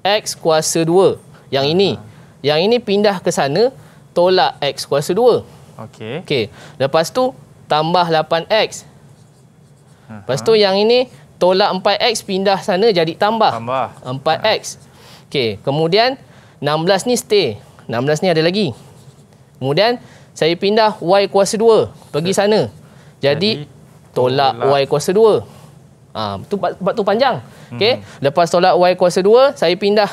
x kuasa 2 yang ini. Ha. Yang ini pindah ke sana tolak x kuasa 2. Okey. Okey. Lepas tu tambah 8x. Lepas tu yang ini tolak 4x pindah sana jadi tambah. Tambah. 4x. Okey, kemudian 16 ni stay. 16 ni ada lagi. Kemudian saya pindah y kuasa 2 pergi sana. Jadi, tolak, y kuasa 2. Ah, ha, tu tu panjang. Okey, hmm. lepas tolak y kuasa 2, saya pindah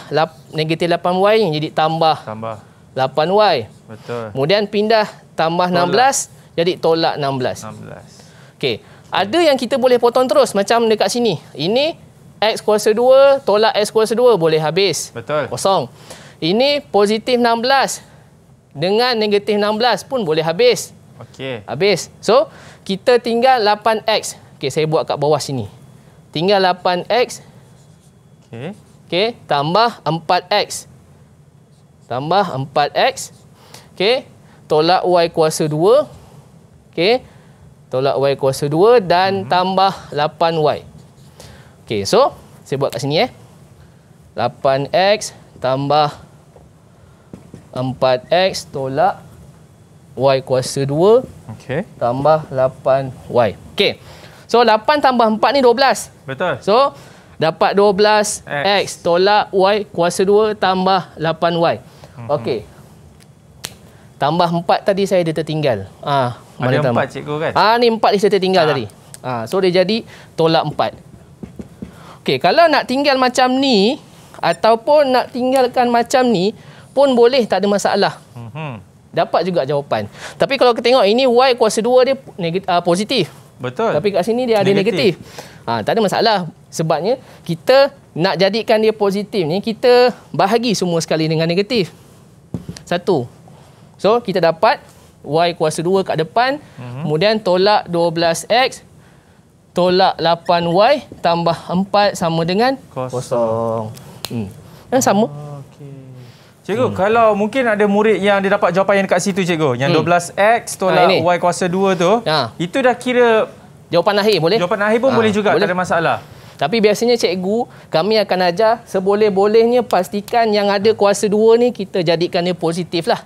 negatif 8y jadi tambah. Tambah. 8y. Betul. Kemudian pindah tambah tolak. 16 jadi tolak 16. 16. Okey. Ada yang kita boleh potong terus macam dekat sini. Ini x kuasa 2 tolak x kuasa 2 boleh habis. Betul. Kosong. Ini positif 16 dengan negatif 16 pun boleh habis. Okey. Habis. So, kita tinggal 8x. Okey, saya buat kat bawah sini. Tinggal 8x. Okey. Okey, tambah 4x. Tambah 4x. Okey, tolak y kuasa 2. Okey tolak y kuasa 2 dan hmm. tambah 8y. Okey, so saya buat kat sini eh. 8x tambah 4x tolak y kuasa 2 okay. tambah 8y. Okey. So 8 tambah 4 ni 12. Betul. So dapat 12x X. tolak y kuasa 2 tambah 8y. Mm-hmm. Okey. Tambah 4 mhm. tadi saya dia tertinggal. Ah, mana Ada empat cikgu kan? Ah ni empat cerita tinggal ha. Ah. tadi. Ah so dia jadi tolak empat. Okey, kalau nak tinggal macam ni ataupun nak tinggalkan macam ni pun boleh tak ada masalah. Hmm. Dapat juga jawapan. Tapi kalau kita tengok ini y kuasa 2 dia negatif, uh, positif. Betul. Tapi kat sini dia ada negatif. negatif. Ha, tak ada masalah. Sebabnya kita nak jadikan dia positif ni kita bahagi semua sekali dengan negatif. Satu. So kita dapat Y kuasa 2 kat depan. Mm-hmm. Kemudian tolak 12X. Tolak 8Y. Tambah 4 sama dengan kosong. Hmm. Yang sama. Cikgu, hmm. kalau mungkin ada murid yang dia dapat jawapan yang dekat situ, cikgu. Yang hmm. 12X tolak ha, Y kuasa 2 tu. Ha. Itu dah kira... Jawapan akhir boleh? Jawapan akhir pun ha, boleh juga. Boleh. Tak ada masalah. Tapi biasanya cikgu, kami akan ajar seboleh-bolehnya pastikan yang ada kuasa 2 ni, kita jadikan dia positif lah.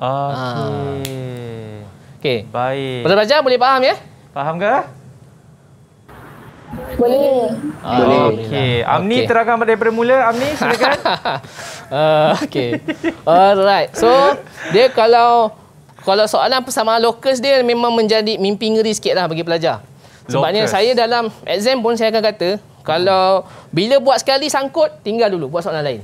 Okay. Ha. Ah. Okey. Baik. Boleh belajar boleh faham ya? Faham ke? Boleh. Ah, boleh. Okey. Lah. Amni okay. terangkan daripada mula. Amni silakan. [LAUGHS] uh, Okey. Alright. So, dia kalau kalau soalan persamaan lokus dia memang menjadi mimpi ngeri sikit lah bagi pelajar. Sebabnya locus. saya dalam exam pun saya akan kata, kalau bila buat sekali sangkut, tinggal dulu buat soalan lain.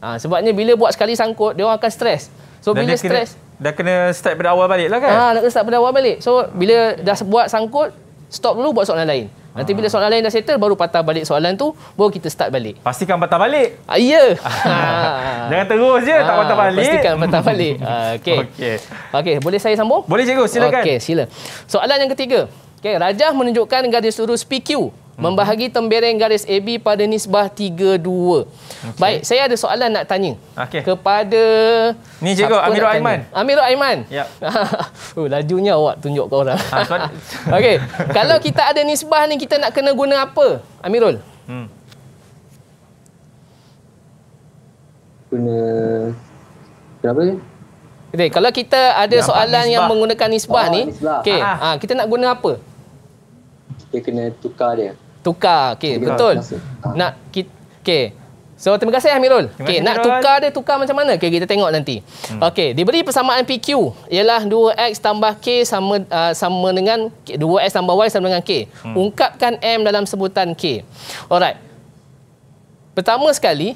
Ha, sebabnya bila buat sekali sangkut, dia orang akan stres. So, Dan bila stres... Dah kena start pada awal balik lah kan? Haa, ah, nak kena start pada awal balik. So, bila dah buat sangkut, stop dulu buat soalan lain. Nanti bila soalan lain dah settle, baru patah balik soalan tu, baru kita start balik. Pastikan patah balik. Ha, ya. Haa. [LAUGHS] Jangan terus je, Haa. tak ah, patah balik. Pastikan patah balik. [LAUGHS] Okey. Okey, okay, boleh saya sambung? Boleh cikgu, silakan. Okey, sila. Soalan yang ketiga. Okay, Rajah menunjukkan garis lurus PQ membahagi tembereng garis AB pada nisbah 3 2. Okay. Baik, saya ada soalan nak tanya. Okay. Kepada Ni cikgu Amirul Aiman. Amirul Aiman. Yep. uh, lajunya awak tunjuk ke orang. Ah, [LAUGHS] okay, Kalau kita ada nisbah ni kita nak kena guna apa? Amirul. Hmm. Guna ni? Okay, kalau kita ada ya, soalan yang menggunakan nisbah oh, ni, nisbah. okay, ha. Ah. Ah, ha, kita nak guna apa? dia kena tukar dia. Tukar, okay, betul. Masa. Ha. Nak kita, okay. So terima kasih Amirul. Terima okay, nak tukar dia tukar macam mana? Okay, kita tengok nanti. Hmm. Okay, diberi persamaan PQ ialah 2x tambah k sama uh, sama dengan 2x tambah y sama dengan k. Hmm. Ungkapkan m dalam sebutan k. Alright. Pertama sekali,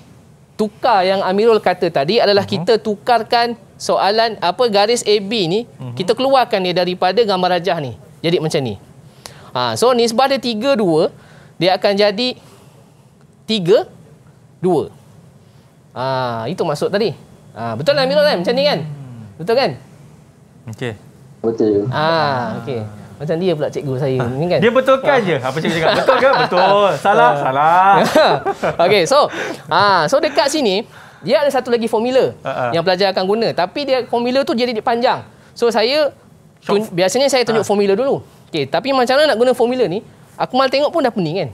tukar yang Amirul kata tadi adalah hmm. kita tukarkan soalan apa garis AB ni, hmm. kita keluarkan dia daripada gambar rajah ni. Jadi macam ni. Ha, so nisbah dia tiga dua, dia akan jadi tiga dua. Ha, itu maksud tadi. Ha, betul lah Amirul kan? Macam ni kan? Betul kan? Okey. Betul. Ah, okey. Macam dia pula cikgu saya ha, kan? Dia betul ha. je. Apa cikgu cakap? Betul ke? Betul. [LAUGHS] Salah? Ha. Salah. [LAUGHS] okey, so. Ha, so dekat sini, dia ada satu lagi formula uh-huh. yang pelajar akan guna. Tapi dia formula tu jadi panjang. So saya, tu, biasanya saya tunjuk uh formula dulu. Okey, tapi macam mana nak guna formula ni? Aku Akmal tengok pun dah pening kan?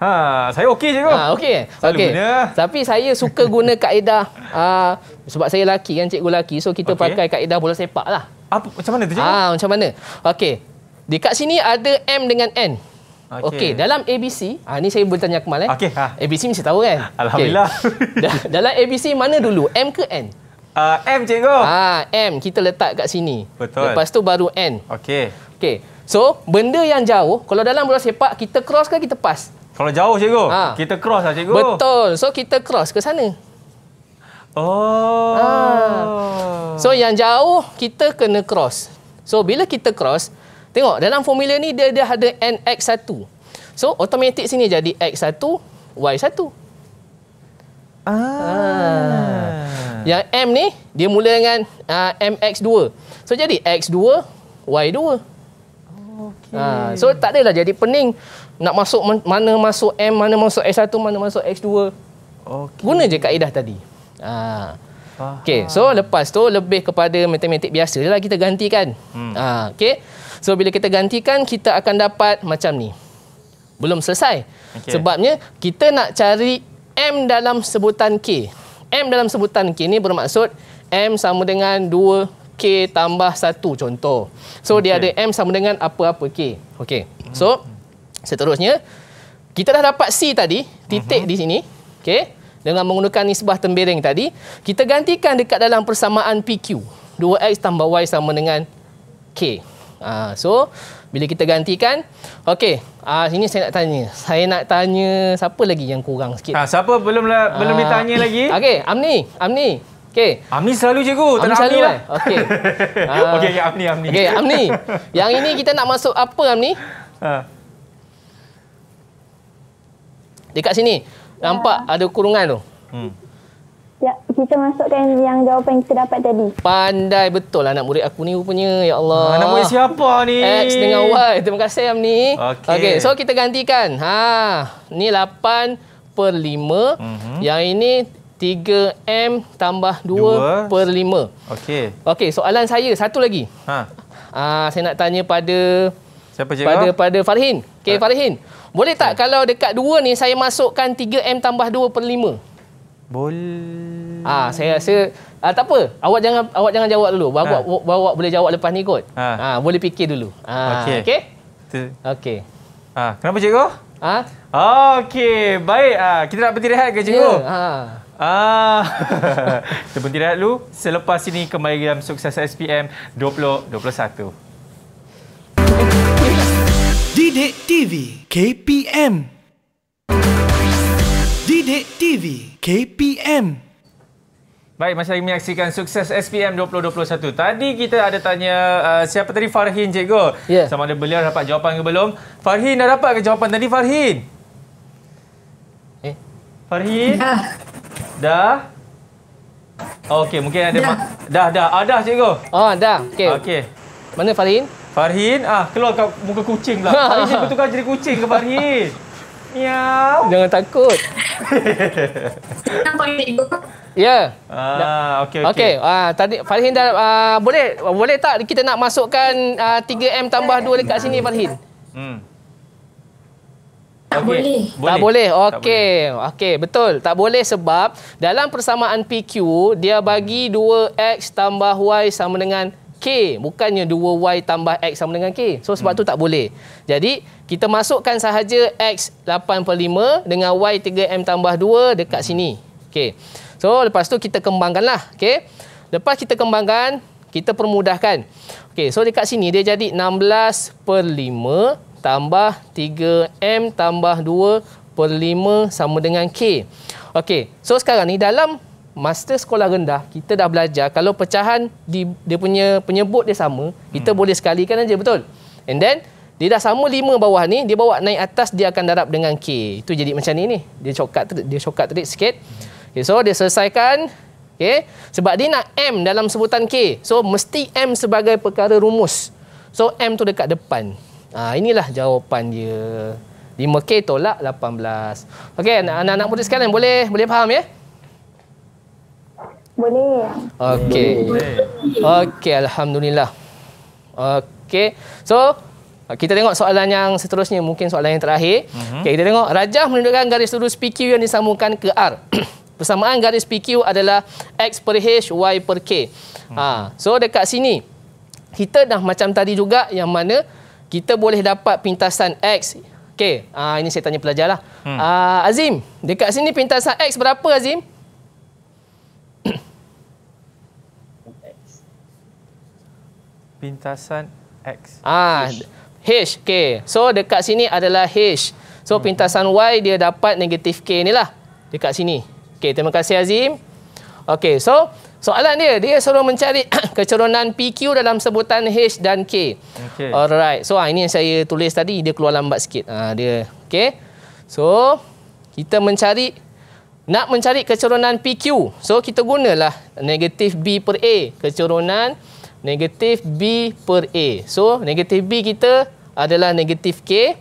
Ha, saya okey je kau. Ah, ha, okey. Okey. Tapi saya suka guna kaedah uh, sebab saya lelaki kan, cikgu lelaki. So kita okay. pakai kaedah bola sepak lah. Apa macam mana tu cikgu? Ha, macam mana? Okey. Dekat sini ada M dengan N. Okey, okay, dalam ABC, ha, ni saya bertanya tanya Akmal eh. Okay, ha. ABC mesti tahu kan? Alhamdulillah. Okay. [LAUGHS] dalam ABC mana dulu? M ke N? Uh, M cikgu. Ha, M kita letak kat sini. Betul. Lepas tu baru N. Okey. Okey. So, benda yang jauh, kalau dalam bola sepak, kita cross ke kita pass? Kalau jauh, cikgu. Ha. Kita cross lah, cikgu. Betul. So, kita cross ke sana. Oh. Ha. So, yang jauh, kita kena cross. So, bila kita cross, tengok dalam formula ni, dia, dia ada NX1. So, automatik sini jadi X1, Y1. Ah. Ha. Yang M ni, dia mula dengan uh, ah, MX2. So, jadi X2, Y2. Okay. Ha, ah, so tak adalah jadi pening nak masuk mana masuk M, mana masuk S1, mana masuk X2. Okay. Guna je kaedah tadi. Ah. Ha. Okay, so lepas tu lebih kepada matematik biasa je lah kita gantikan. Hmm. Ha, ah, okay, so bila kita gantikan kita akan dapat macam ni. Belum selesai. Okay. Sebabnya kita nak cari M dalam sebutan K. M dalam sebutan K ni bermaksud M sama dengan K tambah 1 contoh. So okay. dia ada M sama dengan apa-apa K. Okay. So seterusnya kita dah dapat C tadi, titik uh-huh. di sini. Okay. Dengan menggunakan nisbah tembiring tadi, kita gantikan dekat dalam persamaan PQ. 2X tambah Y sama dengan K. Uh, so, bila kita gantikan, okay, uh, sini saya nak tanya. Saya nak tanya siapa lagi yang kurang sikit? Ha, siapa belum, la, belum uh, ditanya lagi? Okay, Amni. Amni. Okay. Amni selalu cikgu, tak Amni nak lah. Okay. uh, Okey, [LAUGHS] ya, Amni, Amni. Okey, Amni. Yang ini kita nak masuk apa Amni? Ha. Dekat sini. Ya. Nampak ada kurungan tu. Hmm. Ya, kita masukkan yang jawapan yang kita dapat tadi. Pandai betul lah anak murid aku ni rupanya. Ya Allah. Anak murid siapa ni? X dengan Y. Terima kasih Amni. Okey. Okay, so kita gantikan. Ha, ni 8 per 5. Mm -hmm. Yang ini 3M tambah 2, 2. per 5. Okey. Okey, soalan saya satu lagi. Ha. Ah. saya nak tanya pada... Siapa cikgu? Pada, pada Farhin. Okey, ha. Farhin. Boleh tak ha. kalau dekat 2 ni saya masukkan 3M tambah 2 per 5? Boleh. Ah, saya rasa... Ah, tak apa. Awak jangan awak jangan jawab dulu. Bawa ha. bawa boleh jawab lepas ni kot. Ha. Ha, boleh fikir dulu. Ah. Okey. Okey. Okey. Ha. Kenapa cikgu? Ha? Okey. Baik. Ah. Kita nak berhenti rehat ke cikgu? Ya. Yeah. Ha. Ah. [LAUGHS] Kita berhenti dulu. Selepas ini kembali dalam sukses SPM 2021. Didik TV KPM Didik TV KPM Baik, masih lagi menyaksikan sukses SPM 2021. Tadi kita ada tanya uh, siapa tadi Farhin cikgu. Yeah. Sama ada beliau dapat jawapan ke belum. Farhin dah dapat ke jawapan tadi Farhin? Eh? Farhin? Ya. Dah. Okey, mungkin ada dah. dah dah. Ah dah cikgu. Ah oh, dah. Okey. Okey. Mana Farhin? Farhin ah keluar kat muka kucing pula. [LAUGHS] Farhin dia bertukar jadi kucing ke Farhin? Miau. Jangan takut. [LAUGHS] Nampak cikgu. Ya. Ah okey okey. Okey. Ah tadi Farhin dah uh, boleh boleh tak kita nak masukkan uh, ah, 3M tambah 2 dekat sini Farhin? Hmm. Tak okay. boleh. Tak boleh. Okey. Okey, betul. Tak boleh sebab dalam persamaan PQ, dia bagi 2x tambah y sama dengan k. Bukannya 2y tambah x sama dengan k. So, sebab hmm. tu tak boleh. Jadi, kita masukkan sahaja x 8 per 5 dengan y 3m tambah 2 dekat hmm. sini. Okey. So, lepas tu kita kembangkan lah. Okey. Lepas kita kembangkan, kita permudahkan. Okey. So, dekat sini dia jadi 16 per 5 tambah 3M tambah 2 per 5 sama dengan K. Okey, so sekarang ni dalam master sekolah rendah, kita dah belajar kalau pecahan di, dia punya penyebut dia sama, kita hmm. boleh sekalikan aja betul? And then, dia dah sama 5 bawah ni, dia bawa naik atas, dia akan darab dengan K. Itu jadi macam ni ni. Dia cokat, dia cokat terik sikit. Hmm. Okay, so dia selesaikan. Okay. Sebab dia nak M dalam sebutan K. So, mesti M sebagai perkara rumus. So, M tu dekat depan. Ha, inilah jawapan dia. 5K tolak 18. Okey, anak-anak murid sekalian boleh boleh faham ya? Boleh. Okey. Okey, alhamdulillah. Okey. So, kita tengok soalan yang seterusnya, mungkin soalan yang terakhir. Uh mhm. -huh. Okey, kita tengok rajah menunjukkan garis lurus PQ yang disambungkan ke R. [CLEARS THROAT] Persamaan garis PQ adalah X per H, Y per K. Ha, so, dekat sini, kita dah macam tadi juga yang mana kita boleh dapat pintasan X. Okey, uh, ini saya tanya pelajar lah. Hmm. Uh, Azim, dekat sini pintasan X berapa Azim? [COUGHS] pintasan X. Ah, H. H. Okay. So, dekat sini adalah H. So, hmm. pintasan Y dia dapat negatif K ni lah. Dekat sini. Okay, terima kasih Azim. Okay, so... Soalan dia, dia suruh mencari [COUGHS] kecerunan PQ dalam sebutan H dan K. Okay. Alright. So, ah, ini yang saya tulis tadi. Dia keluar lambat sikit. Ha, dia. Okay. So, kita mencari, nak mencari kecerunan PQ. So, kita gunalah negatif B per A. Kecerunan negatif B per A. So, negatif B kita adalah negatif K.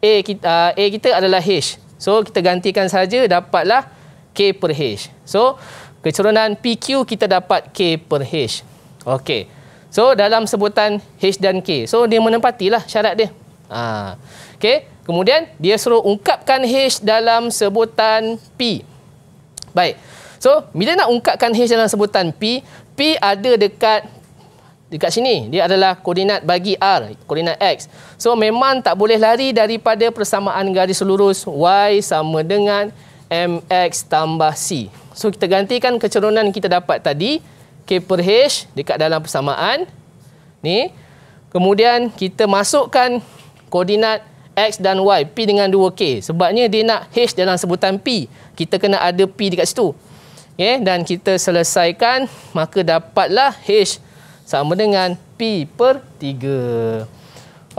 A kita, ah, A kita adalah H. So, kita gantikan saja dapatlah K per H. So, Kecerunan PQ kita dapat K per H. Okey. So dalam sebutan H dan K. So dia menempatilah syarat dia. Ha. Okey. Kemudian dia suruh ungkapkan H dalam sebutan P. Baik. So bila nak ungkapkan H dalam sebutan P, P ada dekat dekat sini. Dia adalah koordinat bagi R, koordinat X. So memang tak boleh lari daripada persamaan garis lurus Y sama dengan MX tambah C. So kita gantikan kecerunan kita dapat tadi K per H dekat dalam persamaan ni. Kemudian kita masukkan koordinat X dan Y P dengan 2K sebabnya dia nak H dalam sebutan P. Kita kena ada P dekat situ. Okay, dan kita selesaikan maka dapatlah H sama dengan P per 3.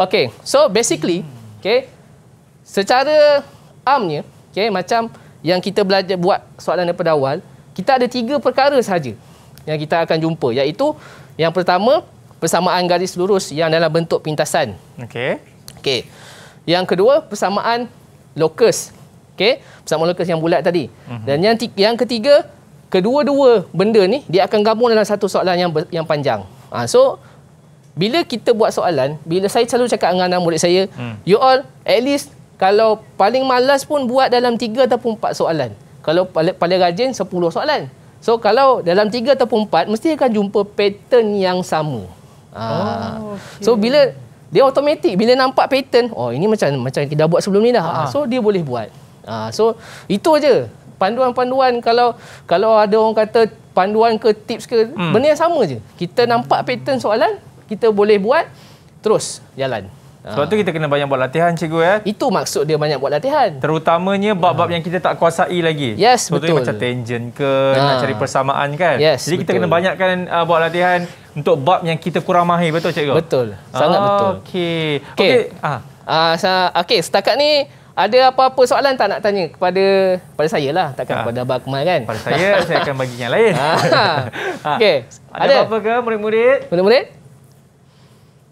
Okay, so basically okay, secara amnya okay, macam yang kita belajar buat soalan daripada awal, kita ada tiga perkara saja yang kita akan jumpa iaitu yang pertama persamaan garis lurus yang dalam bentuk pintasan. Okey. Okey. Yang kedua persamaan lokus. Okey, persamaan lokus yang bulat tadi. Uh-huh. Dan yang yang ketiga, kedua-dua benda ni dia akan gabung dalam satu soalan yang yang panjang. Ha, so bila kita buat soalan, bila saya selalu cakap dengan anak murid saya, hmm. you all at least kalau paling malas pun buat dalam 3 ataupun 4 soalan. Kalau paling, paling rajin 10 soalan. So kalau dalam 3 ataupun 4 mesti akan jumpa pattern yang sama. Ah. Oh, okay. So bila dia automatik bila nampak pattern, oh ini macam macam kita dah buat sebelum ni dah. Ah. So dia boleh buat. Ah, so itu aja panduan-panduan kalau kalau ada orang kata panduan ke tips ke hmm. benda yang sama je. Kita nampak pattern soalan, kita boleh buat terus jalan. Sebab tu kita kena banyak buat latihan cikgu ya. Itu maksud dia banyak buat latihan. Terutamanya bab-bab ha. yang kita tak kuasai lagi. Yes, Contohnya betul. macam tangent ke, ha. nak ah. cari persamaan kan. Yes, Jadi betul. kita kena banyakkan uh, buat latihan untuk bab yang kita kurang mahir, betul cikgu? Betul, sangat ah, betul. Okey. Okey, okay. Ah uh, okay, setakat ni ada apa-apa soalan tak nak tanya kepada pada saya lah. Takkan ha. kepada Abah Kemal kan? Pada saya, saya akan bagi yang lain. Ha. [LAUGHS] Ha. [LAUGHS] Okey, ada, ada apa ke murid-murid? Murid-murid?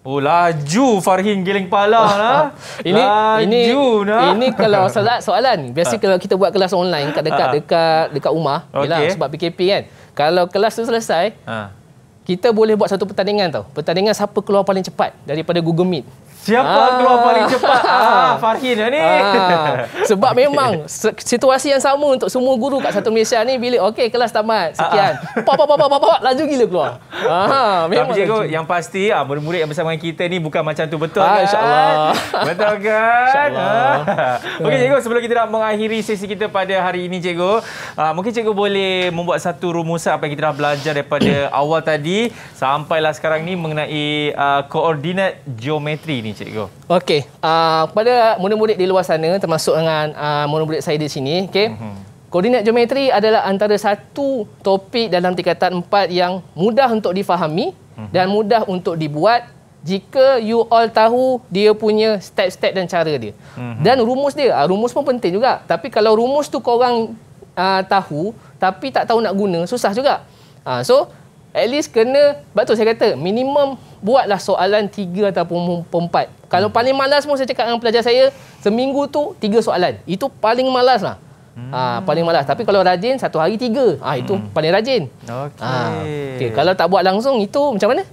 Oh laju Farhin giling pala [LAUGHS] lah. ini laju ini nah. ini kalau salah [LAUGHS] soalan. Biasa ah. kalau kita buat kelas online kat dekat ah. dekat dekat rumah, okay. yalah, sebab PKP kan. Kalau kelas tu selesai, ah. kita boleh buat satu pertandingan tau. Pertandingan siapa keluar paling cepat daripada Google Meet. Siapa ah. keluar paling cepat? Ah, ah. Farhin lah ni. Ah. [LAUGHS] Sebab okay. memang situasi yang sama untuk semua guru kat satu Malaysia ni bila okey kelas tamat ah, sekian. Ah. Pop pop pop pop laju gila keluar. [LAUGHS] Ah, memang Tapi cikgu, yang pasti ah, murid-murid yang bersama dengan kita ni bukan macam tu betul ah, kan? InsyaAllah. [LAUGHS] Betul kan? InsyaAllah. okey cikgu sebelum kita nak mengakhiri sesi kita pada hari ini cikgu. Ah, mungkin cikgu boleh membuat satu rumusan apa yang kita dah belajar daripada [COUGHS] awal tadi. Sampailah sekarang ni mengenai uh, koordinat geometri ni ini cikgu. Okey, uh, kepada murid-murid di luar sana termasuk dengan uh, murid-murid saya di sini, okey. Mm-hmm. Koordinat geometri adalah antara satu topik dalam tingkatan 4 yang mudah untuk difahami mm-hmm. dan mudah untuk dibuat jika you all tahu dia punya step-step dan cara dia. Mm-hmm. Dan rumus dia, uh, rumus pun penting juga. Tapi kalau rumus tu korang uh, tahu tapi tak tahu nak guna, susah juga. Uh, so at least kena, betul saya kata, minimum buatlah soalan tiga ataupun empat. Kalau hmm. paling malas pun saya cakap dengan pelajar saya, seminggu tu tiga soalan. Itu paling malas lah. Hmm. Ah, paling malas. Tapi kalau rajin, satu hari tiga, Ah, itu hmm. paling rajin. Okey. Ah, okay. Kalau tak buat langsung, itu macam mana?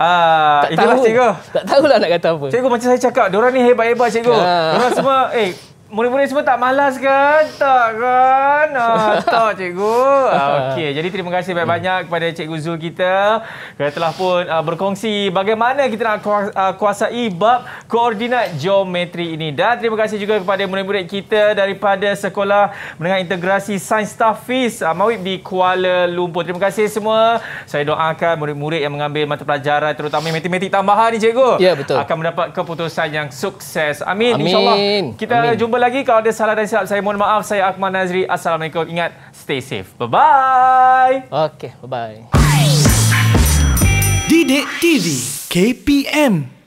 Ah, uh, tahu. cikgu. Tak tahulah nak kata apa. Cikgu macam saya cakap, diorang ni hebat-hebat cikgu. Uh. Diorang semua, eh, Murid-murid semua tak malas ke? Tak kan? Ah, [LAUGHS] tak cikgu. Ah, ah, Okey, jadi terima kasih banyak-banyak kepada cikgu Zul kita. Kita telah pun ah, berkongsi bagaimana kita nak ah, kuasai bab koordinat geometri ini. Dan terima kasih juga kepada murid-murid kita daripada Sekolah Menengah Integrasi Sains Tafis ah, Mawib di Kuala Lumpur. Terima kasih semua. Saya doakan murid-murid yang mengambil mata pelajaran terutama matematik tambahan ni cikgu. Ya, betul. Akan mendapat keputusan yang sukses. Amin. Amin. InsyaAllah. Kita Amin. jumpa lagi kalau ada salah dan silap saya mohon maaf saya Akmal Nazri assalamualaikum ingat stay safe bye bye Okay bye bye Didik TV KPM